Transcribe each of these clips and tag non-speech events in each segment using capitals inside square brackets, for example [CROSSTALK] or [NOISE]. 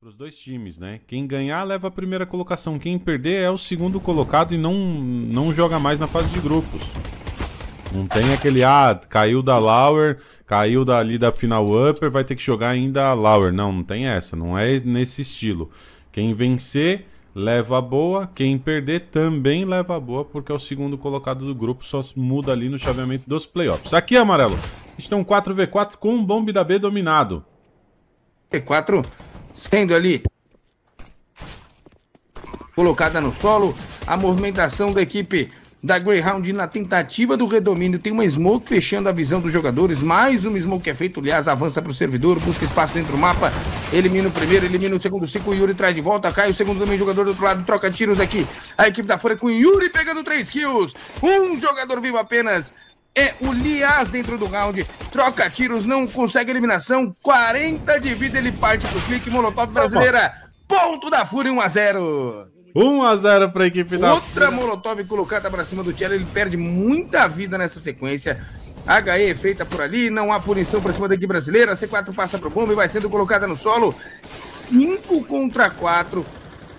Para os dois times, né? Quem ganhar leva a primeira colocação, quem perder é o segundo colocado e não, não joga mais na fase de grupos. Não tem aquele, ah, caiu da Lauer, caiu dali da final upper, vai ter que jogar ainda a Lauer. Não, não tem essa, não é nesse estilo. Quem vencer leva a boa, quem perder também leva a boa, porque é o segundo colocado do grupo, só muda ali no chaveamento dos playoffs. Aqui, amarelo, estão 4v4 com o Bomb da B dominado. E 4 sendo ali colocada no solo. A movimentação da equipe da Greyhound na tentativa do redomínio. Tem uma smoke fechando a visão dos jogadores. Mais uma smoke é feito. Aliás, avança para o servidor, busca espaço dentro do mapa. Elimina o primeiro, elimina o segundo. Cinco, Yuri traz de volta. Cai o segundo também, jogador do outro lado. Troca tiros aqui. A equipe da Folha com Yuri pegando três kills. Um jogador vivo apenas é o Lias dentro do round. Troca tiros, não consegue eliminação. 40 de vida, ele parte pro clique. Molotov tá brasileira, ponto da Fúria 1 a 0 1 a 0 para a equipe da Outra Fúria. Molotov colocada para cima do Tchelo. Ele perde muita vida nessa sequência. HE feita por ali, não há punição para cima da equipe brasileira. C4 passa pro bomba e vai sendo colocada no solo. 5 contra 4.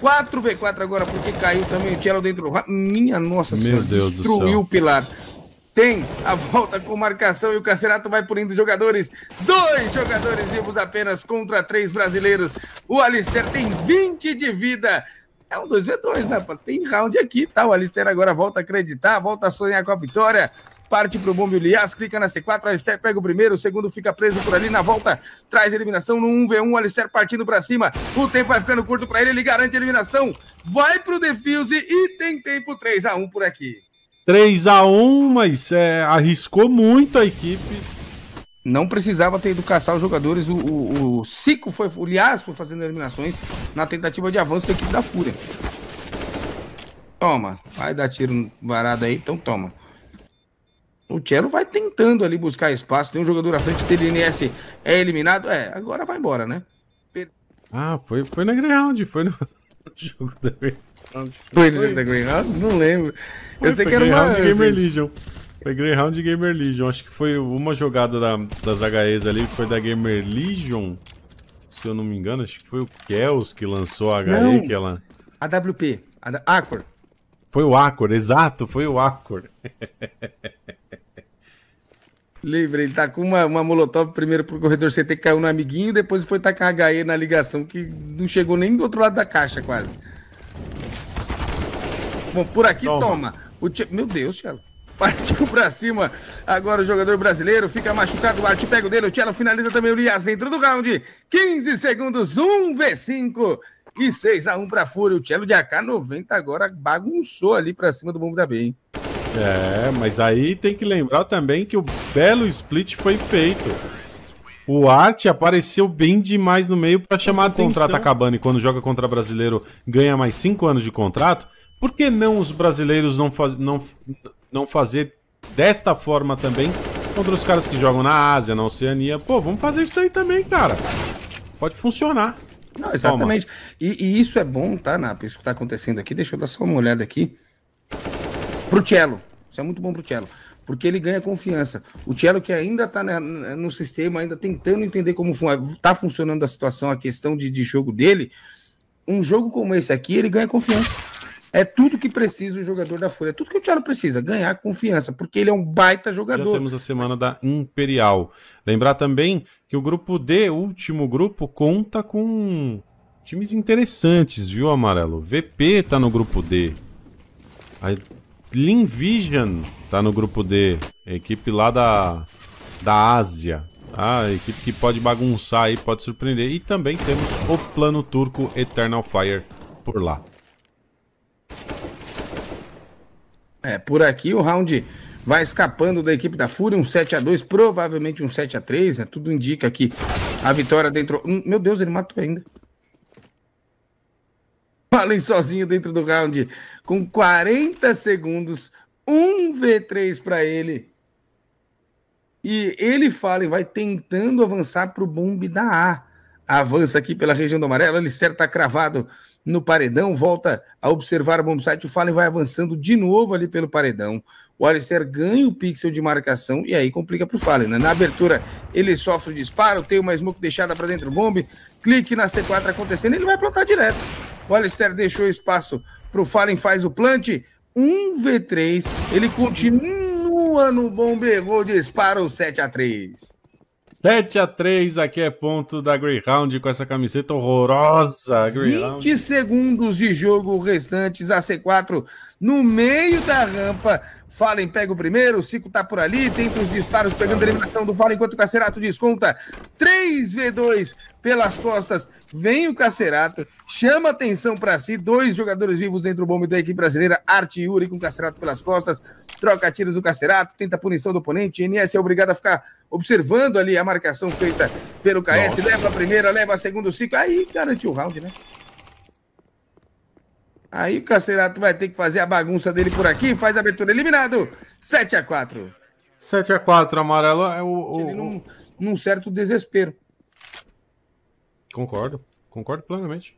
4v4 agora porque caiu também o Cello dentro do... Minha nossa Meu senhora, Deus destruiu o pilar tem a volta com marcação e o Cacerato vai punindo jogadores. Dois jogadores vivos apenas contra três brasileiros. O Alistair tem 20 de vida. É um 2v2, né? Tem round aqui, tá? O Alistair agora volta a acreditar, volta a sonhar com a vitória parte pro bombe Lias, clica na C4, Alistair pega o primeiro, o segundo fica preso por ali na volta, traz eliminação no 1v1, Alistair partindo para cima, o tempo vai ficando curto para ele, ele garante a eliminação, vai pro defuse e tem tempo 3 a 1 por aqui. 3 a 1 mas é, arriscou muito a equipe. Não precisava ter ido caçar os jogadores. O, o, o Cico foi, o Lias foi fazendo eliminações na tentativa de avanço da equipe da Fúria. Toma, vai dar tiro varado aí, então toma. O Cello vai tentando ali buscar espaço. Tem um jogador à frente dele, NS é eliminado. É, agora vai embora, né? Ah, foi, foi na ground, foi no [LAUGHS] jogo da foi da Greyhound? Não lembro. Foi, eu sei que era uma... Greyhound Game Religion. Foi Greyhound e Gamer Legion. Acho que foi uma jogada da, das HEs ali, que foi da Gamer Legion. Se eu não me engano, acho que foi o Kels que lançou a HE que ela. WP, A Acor. Foi o Acor, exato, foi o Acor. Livre, [LAUGHS] ele tá com uma, uma molotov primeiro pro corredor CT, caiu no amiguinho, depois foi tacar a HE na ligação, que não chegou nem do outro lado da caixa quase. Bom, por aqui toma. toma. Meu Deus, Tchelo. Partiu pra cima. Agora o jogador brasileiro fica machucado. O Arte pega o dele. O Tchelo finaliza também o Lias dentro do round. 15 segundos. 1v5. E 6x1 pra Fúria. O Tchelo de AK90 agora bagunçou ali pra cima do mundo da B, hein? É, mas aí tem que lembrar também que o belo split foi feito. O Arte apareceu bem demais no meio para chamar o atenção. O contrato acabando e quando joga contra brasileiro ganha mais 5 anos de contrato. Por que não os brasileiros não, faz, não, não fazer desta forma também contra os caras que jogam na Ásia, na Oceania? Pô, vamos fazer isso aí também, cara. Pode funcionar. Não, exatamente. E, e, isso é bom, tá, Napa? Isso que tá acontecendo aqui. Deixa eu dar só uma olhada aqui. Pro Cello. Isso é muito bom pro Cello. Porque ele ganha confiança. O Cello que ainda tá na, no sistema, ainda tentando entender como tá funcionando a situação, a questão de, de jogo dele. Um jogo como esse aqui, ele ganha confiança. É tudo que precisa o jogador da Folha. É tudo que o Thiago precisa, ganhar confiança, porque ele é um baita jogador. Já temos a semana da Imperial. Lembrar também que o grupo D, último grupo, conta com times interessantes, viu, Amarelo? VP tá no grupo D. A Lean Vision tá no grupo D. A equipe lá da, da Ásia. Tá? a equipe que pode bagunçar aí, pode surpreender. E também temos o plano turco Eternal Fire por lá. É, por aqui o round vai escapando da equipe da Fúria, um 7 a 2 provavelmente um 7 a 3 né? Tudo indica que a vitória dentro... Hum, meu Deus, ele matou ainda. Falem sozinho dentro do round, com 40 segundos, um V3 para ele. E ele fala e vai tentando avançar para o bombe da A avança aqui pela região do amarelo. Alistair está cravado no paredão, volta a observar o bom site. O Fallen vai avançando de novo ali pelo paredão. O Alistair ganha o pixel de marcação e aí complica para o Fallen. Né? Na abertura, ele sofre o disparo, tem uma smoke deixada para dentro do bombe. Clique na C4 acontecendo, ele vai plantar direto. O Alistair deixou espaço para o Fallen, faz o plant. Um V3, ele continua no bombe, errou disparo 7 a 3 7 a 3 aqui é ponto da Greyhound com essa camiseta horrorosa. Greyhound. 20 segundos de jogo restantes, a C4 no meio da rampa. Fallen pega o primeiro, o Cico tá por ali, tenta os disparos, pegando a eliminação do Fallen, enquanto o Cacerato desconta. 3v2 pelas costas, vem o Cacerato, chama atenção para si, dois jogadores vivos dentro do bombe da equipe brasileira, Arte Yuri com o Cacerato pelas costas, troca tiros do Cacerato, tenta a punição do oponente, NS é obrigado a ficar observando ali a marcação feita pelo KS, Nossa. leva a primeira, leva a segunda, o Cico, aí garante o round, né? Aí o Cacerato vai ter que fazer a bagunça dele por aqui, faz a abertura eliminado. 7 a 4 7 a 4 amarelo é o. Ele num, num certo desespero. Concordo, concordo plenamente.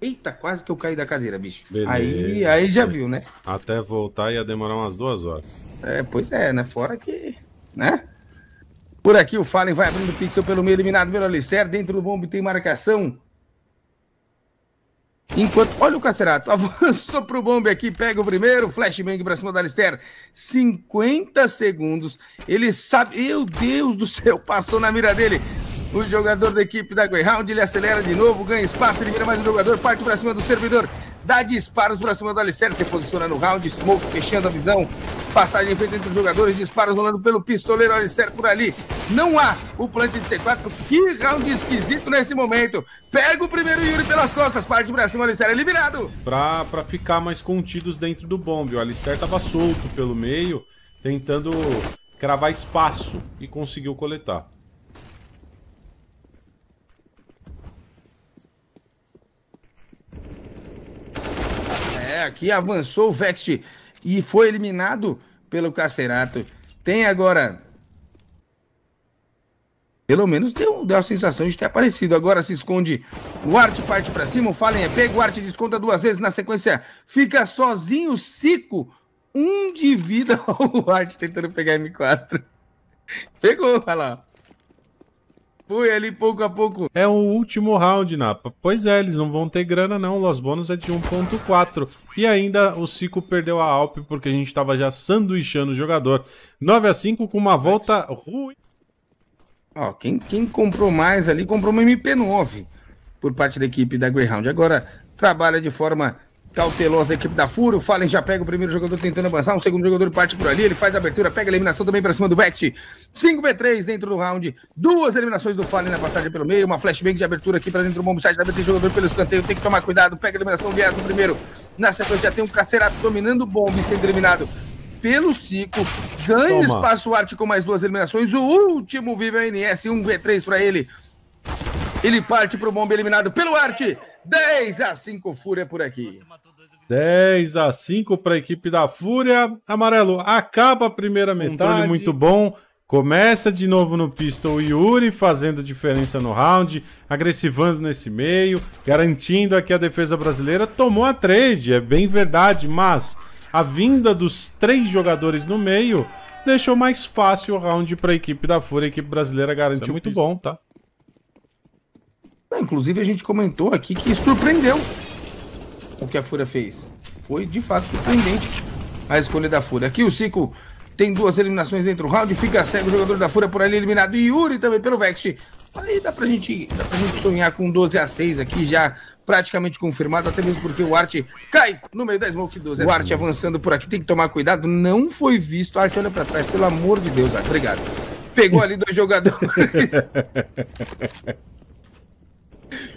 Eita, quase que eu caí da cadeira, bicho. Aí, aí já viu, né? Até voltar ia demorar umas duas horas. É, pois é, né? Fora que. né? Por aqui o Fallen vai abrindo o pixel pelo meio, eliminado pelo Alistair. Dentro do bombe tem marcação Enquanto. Olha o Cacerato, [LAUGHS] avançou pro bombe aqui, pega o primeiro, flashbang pra cima do Alistair. 50 segundos. Ele sabe. Meu Deus do céu, passou na mira dele. O jogador da equipe da Greyhound, ele acelera de novo, ganha espaço, vira mais um jogador, parte pra cima do servidor, dá disparos pra cima do Alistair, se posiciona no round, Smoke fechando a visão Passagem feita entre os jogadores, disparos rolando pelo pistoleiro Alistair por ali. Não há o plant de C4. Que round esquisito nesse momento. Pega o primeiro Yuri pelas costas, parte pra cima, Alistair é liberado. Pra, pra ficar mais contidos dentro do bombe. O Alistair tava solto pelo meio, tentando cravar espaço e conseguiu coletar. É, aqui avançou o Vext e foi eliminado pelo Cacerato. Tem agora. Pelo menos deu, deu a sensação de ter aparecido. Agora se esconde. o arte parte para cima. O Fallen é pego. arte desconta duas vezes na sequência. Fica sozinho. Cico. Um de vida. [LAUGHS] O arte tentando pegar M4. Pegou. Olha lá. Foi ali pouco a pouco. É o último round, Napa. Pois é, eles não vão ter grana não. Los Bônus é de 1.4. E ainda o Cico perdeu a Alp porque a gente estava já sanduichando o jogador. 9 a 5 com uma volta ruim. Ó, quem, quem comprou mais ali comprou uma MP9 por parte da equipe da Greyhound. Agora trabalha de forma cautelosa a equipe da Furo, O Fallen já pega o primeiro jogador tentando avançar, um segundo jogador parte por ali, ele faz a abertura, pega a eliminação também para cima do Vext. 5v3 dentro do round, duas eliminações do Fallen na passagem pelo meio, uma flashbang de abertura aqui para dentro do bombsite, também tem jogador pelo escanteio, tem que tomar cuidado, pega a eliminação do no primeiro. Na sequência já tem um Cacerato dominando o bombe sendo eliminado pelo Cico. Ganha Toma. espaço arte com mais duas eliminações, o último vive a NS, 1v3 para ele. Ele parte para o bombe eliminado pelo arte. 10 a 5 Fúria é por aqui. 10 a 5 para a equipe da Fúria. Amarelo, acaba a primeira metade. Controle muito bom. Começa de novo no pistol Yuri, fazendo diferença no round, agressivando nesse meio, garantindo aqui a defesa brasileira. Tomou a trade, é bem verdade, mas a vinda dos três jogadores no meio deixou mais fácil o round para a equipe da Fúria. A equipe brasileira garantiu é muito pistol. bom, tá? Inclusive, a gente comentou aqui que surpreendeu o que a Fúria fez. Foi, de fato, surpreendente a escolha da Fúria. Aqui o Cico tem duas eliminações dentro do round, fica cego o jogador da Fúria por ali eliminado. E Yuri também pelo Vext. Aí dá pra, gente, dá pra gente sonhar com 12 a 6 aqui já praticamente confirmado, até mesmo porque o Art cai no meio da Smoke 12. O Art avançando por aqui, tem que tomar cuidado, não foi visto. Art, olha pra trás, pelo amor de Deus, Art, obrigado. Pegou ali dois jogadores. [LAUGHS]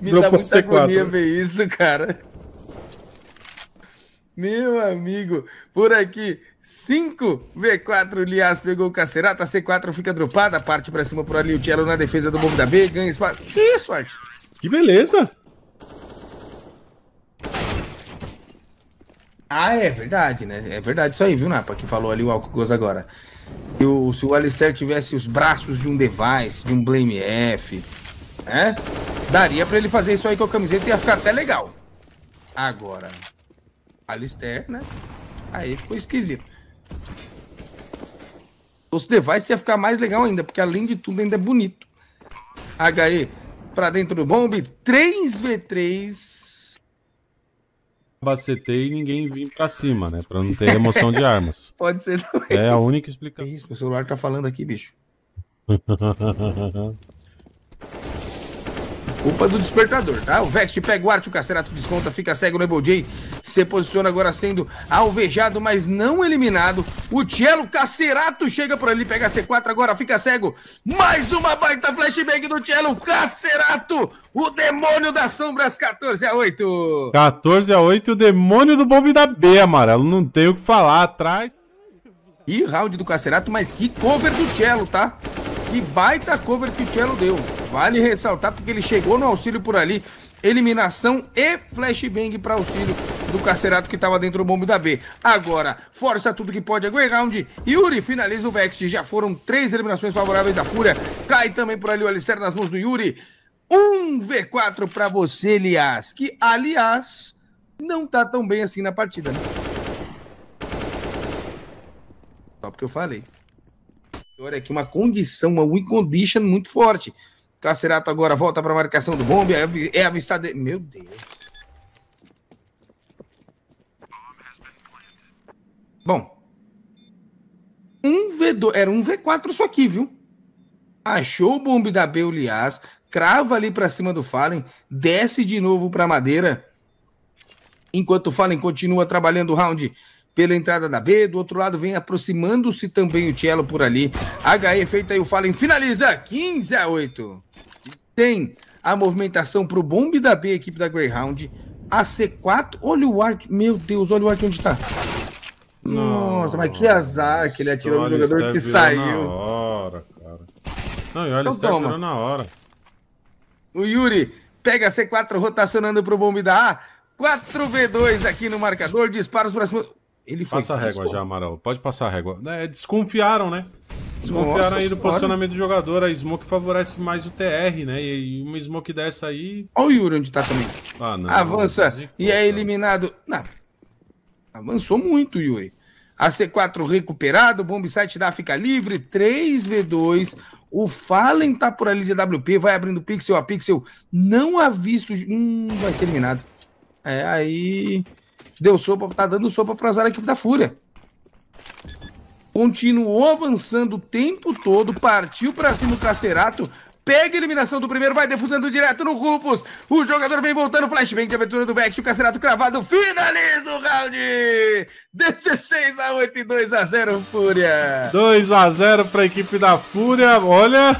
Me Dropou dá muita C4. agonia né? ver isso, cara. Meu amigo, por aqui, 5, V4, Lias pegou o Cacerata, C4 fica dropada, parte pra cima por ali, o Tielo na defesa do bombe da B, ganha espaço. Que isso, Art? Que beleza! Ah, é verdade, né? É verdade isso aí, viu, Napa, que falou ali o Alcogos agora. Eu, se o Alistair tivesse os braços de um device, de um Blame F, né? Daria pra ele fazer isso aí com a camiseta e ia ficar até legal. Agora, Alistair, né? Aí ficou esquisito. Os device ia ficar mais legal ainda, porque além de tudo ainda é bonito. HE para dentro do bomb, 3v3. Bacetei e ninguém vim para cima, né? Para não ter remoção de armas. [LAUGHS] Pode ser também. É a única explicação. isso, meu celular tá falando aqui, bicho. [LAUGHS] Culpa do despertador, tá? O vex pega o Arte, o Cacerato desconta, fica cego no Able J se posiciona agora sendo alvejado, mas não eliminado. O Cielo Cacerato chega por ali, pega a C4 agora, fica cego. Mais uma baita flashbang do Cielo Cacerato, o demônio das sombras, 14 a 8. 14 a 8, o demônio do bombe da B, amarelo, não tem o que falar, atrás. E round do Cacerato, mas que cover do Cielo, tá? Que baita cover que o Cielo deu. Vale ressaltar porque ele chegou no auxílio por ali eliminação e flashbang para auxílio do carcerato que estava dentro do bombe da B. Agora, força tudo que pode, a é Round. Yuri finaliza o Vex. Já foram três eliminações favoráveis da Fúria. Cai também por ali o Alistair nas mãos do Yuri. Um V4 para você, Elias. Que, aliás, não tá tão bem assim na partida. Né? Só porque eu falei. Olha aqui, é uma condição, uma win condition muito forte. Cacerato agora volta para a marcação do bombe. É, é avistado. Meu Deus. Bom. Um V2. Era um V4 isso aqui, viu? Achou o bombe da Beulias. Crava ali para cima do Fallen. Desce de novo para madeira. Enquanto o Fallen continua trabalhando o round pela entrada da B, do outro lado vem aproximando-se também o Cielo por ali. HE feita aí o Fallen, finaliza 15 a 8. Tem a movimentação pro bombe da B, equipe da Greyhound. A C4, olha o Art, meu Deus, olha o Art onde tá. Nossa, mas que azar que ele atirou no jogador que saiu. Na hora, cara. Não, e olha, então, ele na hora. O Yuri pega a C4 rotacionando pro bombe da A. 4v2 aqui no marcador, disparos para cima. Ele foi Passa a régua já, Amaral. Pode passar a régua. É, desconfiaram, né? Desconfiaram Nossa, aí do posicionamento do jogador. A Smoke favorece mais o TR, né? E uma Smoke dessa aí. Olha o Yuri onde tá também. Ah, não. Avança e é eliminado. Não. Avançou muito, Yuri. a C 4 recuperado, Bombsite dá fica livre, 3v2. O Fallen tá por ali de WP, vai abrindo pixel a pixel. Não há visto. Hum, vai ser eliminado. É aí deu sopa, tá dando sopa para azar a equipe da Fúria. Continuou avançando o tempo todo, partiu para cima o Cacerato, pega a eliminação do primeiro, vai defusando direto no Rufus. O jogador vem voltando, flashbang de abertura do Vex, o Cacerato cravado, finaliza o round! 16 a 8 e 2 a 0 Fúria. 2 a 0 para a equipe da Fúria. Olha,